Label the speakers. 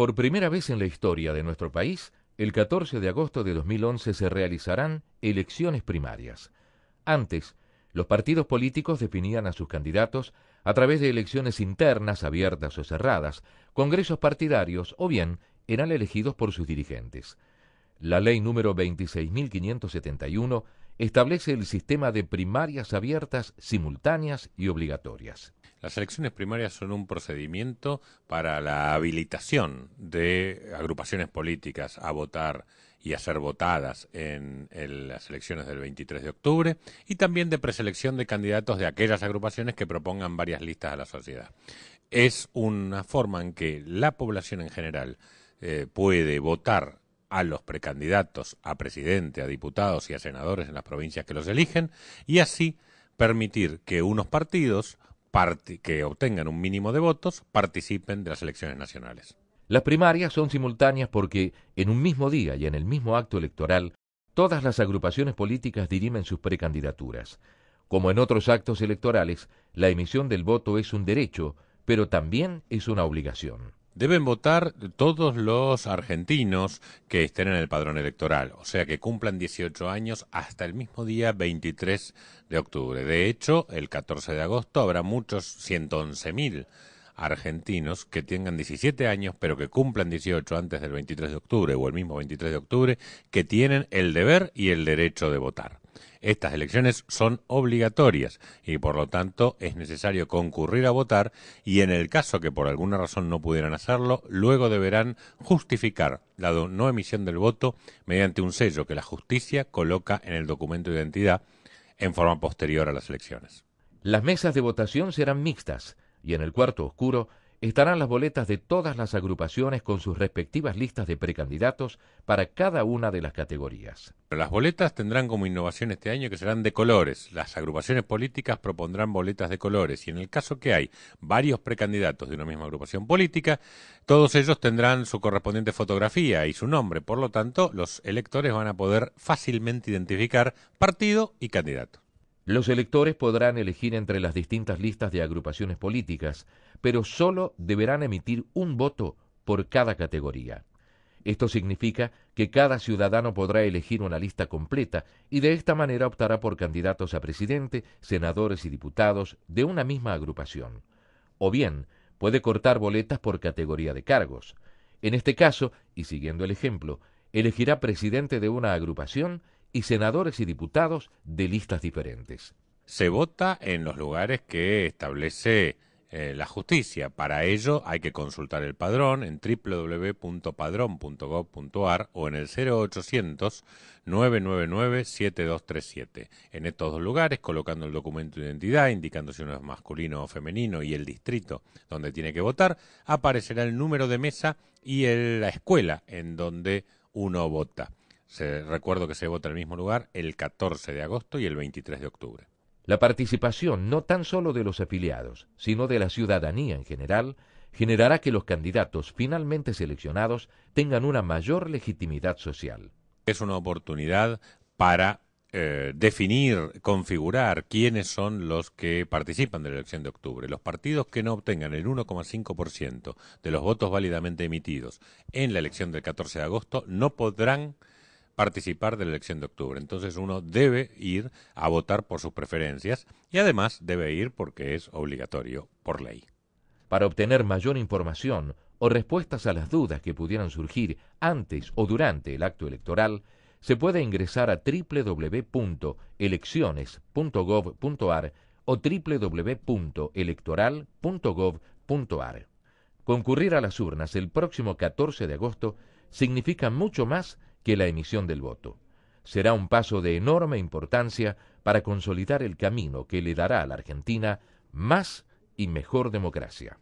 Speaker 1: Por primera vez en la historia de nuestro país, el 14 de agosto de 2011 se realizarán elecciones primarias. Antes, los partidos políticos definían a sus candidatos a través de elecciones internas, abiertas o cerradas, congresos partidarios o bien eran elegidos por sus dirigentes. La ley número 26.571 establece el sistema de primarias abiertas, simultáneas y obligatorias. Las elecciones primarias son un procedimiento para la habilitación
Speaker 2: de agrupaciones políticas a votar y a ser votadas en, las elecciones del 23 de octubre y también de preselección de candidatos de aquellas agrupaciones que propongan varias listas a la sociedad. Es una forma en que la población en general eh, puede votar a los precandidatos a presidente, a diputados y a senadores en las provincias que los eligen, y así permitir que unos partidos que obtengan un mínimo de votos participen de las elecciones nacionales. Las
Speaker 1: primarias son simultáneas porque en un mismo día y en el mismo acto electoral, todas las agrupaciones políticas dirimen sus precandidaturas. Como en otros actos electorales, la emisión del voto es un derecho, pero también es una obligación. Deben votar
Speaker 2: todos los argentinos que estén en el padrón electoral, o sea que cumplan 18 años hasta el mismo día 23 de octubre. De hecho, el 14 de agosto habrá muchos mil argentinos que tengan 17 años pero que cumplan 18 antes del 23 de octubre o el mismo 23 de octubre que tienen el deber y el derecho de votar. Estas elecciones son obligatorias y por lo tanto es necesario concurrir a votar y en el caso que por alguna razón no pudieran hacerlo, luego deberán justificar la no emisión del voto mediante un sello que la justicia
Speaker 1: coloca en el documento de identidad en forma posterior a las elecciones. Las mesas de votación serán mixtas y en el cuarto oscuro estarán las boletas de todas las agrupaciones con sus respectivas listas de precandidatos para cada una de las categorías. Las boletas
Speaker 2: tendrán como innovación este año que serán de colores. Las agrupaciones políticas propondrán boletas de colores y en el caso que hay varios precandidatos de una misma agrupación política, todos ellos tendrán su correspondiente fotografía y su nombre. Por lo tanto, los electores van a poder fácilmente
Speaker 1: identificar partido y candidato. Los electores podrán elegir entre las distintas listas de agrupaciones políticas, pero solo deberán emitir un voto por cada categoría. Esto significa que cada ciudadano podrá elegir una lista completa y de esta manera optará por candidatos a presidente, senadores y diputados de una misma agrupación. O bien, puede cortar boletas por categoría de cargos. En este caso, y siguiendo el ejemplo, elegirá presidente de una agrupación y senadores y diputados de listas diferentes. Se vota en los lugares que
Speaker 2: establece eh, la justicia. Para ello hay que consultar el padrón en www.padrón.gov.ar o en el 0800 999 7237. En estos dos lugares, colocando el documento de identidad, indicando si uno es masculino o femenino y el distrito donde tiene que votar, aparecerá el número de mesa y la escuela en donde uno vota. Se, recuerdo que se vota en el mismo
Speaker 1: lugar el 14 de agosto y el 23 de octubre. La participación no tan solo de los afiliados, sino de la ciudadanía en general, generará que los candidatos finalmente seleccionados tengan una mayor legitimidad social. Es una oportunidad
Speaker 2: para eh, definir, configurar quiénes son los que participan de la elección de octubre. Los partidos que no obtengan el 1,5% de los votos válidamente emitidos en la elección del 14 de agosto no podrán participar de la elección de octubre. Entonces uno debe ir a votar por sus preferencias y además debe ir porque es
Speaker 1: obligatorio por ley. Para obtener mayor información o respuestas a las dudas que pudieran surgir antes o durante el acto electoral, se puede ingresar a www.elecciones.gov.ar o www.electoral.gov.ar. Concurrir a las urnas el próximo 14 de agosto significa mucho más que la emisión del voto. Será un paso de enorme importancia para consolidar el camino que le dará a la Argentina más y mejor democracia.